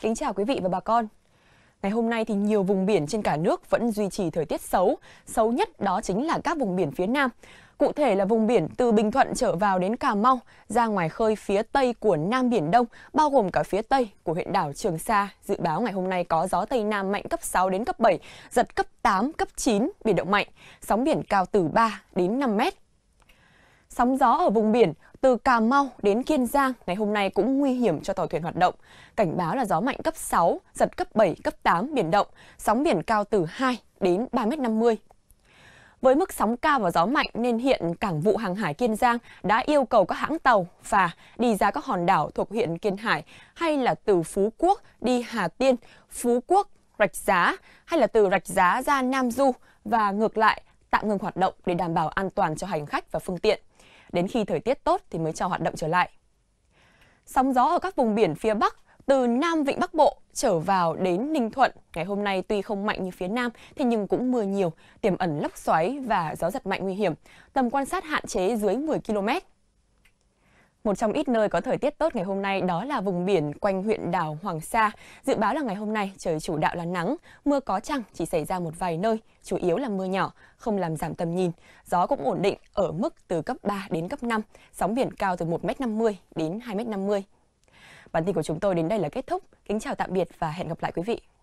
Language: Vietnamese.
Kính chào quý vị và bà con. Ngày hôm nay thì nhiều vùng biển trên cả nước vẫn duy trì thời tiết xấu, xấu nhất đó chính là các vùng biển phía Nam. Cụ thể là vùng biển từ Bình Thuận trở vào đến Cà Mau, ra ngoài khơi phía Tây của Nam Biển Đông, bao gồm cả phía Tây của huyện đảo Trường Sa. Dự báo ngày hôm nay có gió Tây Nam mạnh cấp 6 đến cấp 7, giật cấp 8, cấp 9, biển động mạnh. Sóng biển cao từ 3 đến 5 mét, Sóng gió ở vùng biển từ Cà Mau đến Kiên Giang ngày hôm nay cũng nguy hiểm cho tàu thuyền hoạt động. Cảnh báo là gió mạnh cấp 6, giật cấp 7, cấp 8 biển động, sóng biển cao từ 2 đến 3,50 m. Với mức sóng cao và gió mạnh nên hiện Cảng vụ Hàng hải Kiên Giang đã yêu cầu các hãng tàu phà đi ra các hòn đảo thuộc huyện Kiên Hải hay là từ Phú Quốc đi Hà Tiên, Phú Quốc, Rạch Giá hay là từ Rạch Giá ra Nam Du và ngược lại tạm ngừng hoạt động để đảm bảo an toàn cho hành khách và phương tiện đến khi thời tiết tốt thì mới cho hoạt động trở lại. Sóng gió ở các vùng biển phía Bắc từ Nam Vịnh Bắc Bộ trở vào đến Ninh Thuận, ngày hôm nay tuy không mạnh như phía Nam, thế nhưng cũng mưa nhiều, tiềm ẩn lốc xoáy và gió giật mạnh nguy hiểm, tầm quan sát hạn chế dưới 10 km. Một trong ít nơi có thời tiết tốt ngày hôm nay đó là vùng biển quanh huyện đảo Hoàng Sa. Dự báo là ngày hôm nay trời chủ đạo là nắng, mưa có chăng chỉ xảy ra một vài nơi, chủ yếu là mưa nhỏ, không làm giảm tầm nhìn. Gió cũng ổn định ở mức từ cấp 3 đến cấp 5, sóng biển cao từ 1m50 đến 2m50. Bản tin của chúng tôi đến đây là kết thúc. Kính chào tạm biệt và hẹn gặp lại quý vị.